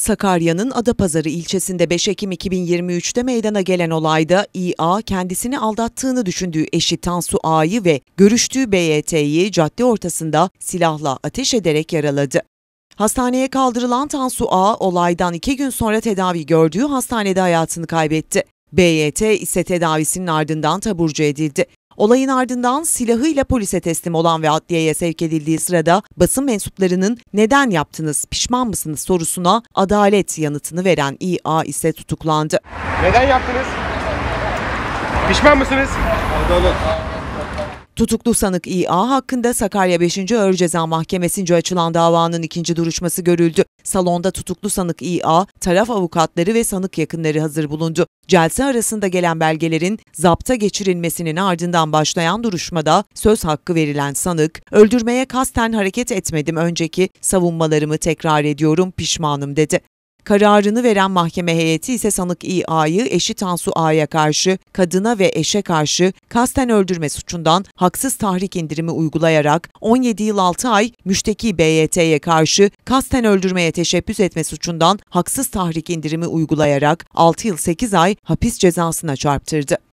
Sakarya'nın Adapazarı ilçesinde 5 Ekim 2023'te meydana gelen olayda İA kendisini aldattığını düşündüğü eşi Tansu A'yı ve görüştüğü BYT'yi cadde ortasında silahla ateş ederek yaraladı. Hastaneye kaldırılan Tansu A olaydan iki gün sonra tedavi gördüğü hastanede hayatını kaybetti. BYT ise tedavisinin ardından taburcu edildi. Olayın ardından silahıyla polise teslim olan ve adliyeye sevk edildiği sırada basın mensuplarının neden yaptınız, pişman mısınız sorusuna adalet yanıtını veren İA ise tutuklandı. Neden yaptınız? Pişman mısınız? Adalet. Tutuklu sanık İA hakkında Sakarya 5. Ağır Ceza Mahkemesi'nce açılan davanın ikinci duruşması görüldü. Salonda tutuklu sanık İA, taraf avukatları ve sanık yakınları hazır bulundu. Celse arasında gelen belgelerin zapta geçirilmesinin ardından başlayan duruşmada söz hakkı verilen sanık, öldürmeye kasten hareket etmedim önceki savunmalarımı tekrar ediyorum pişmanım dedi. Kararını veren mahkeme heyeti ise sanık İA'yı eşi Tansu A'ya karşı kadına ve eşe karşı kasten öldürme suçundan haksız tahrik indirimi uygulayarak 17 yıl 6 ay müşteki BYT'ye karşı kasten öldürmeye teşebbüs etme suçundan haksız tahrik indirimi uygulayarak 6 yıl 8 ay hapis cezasına çarptırdı.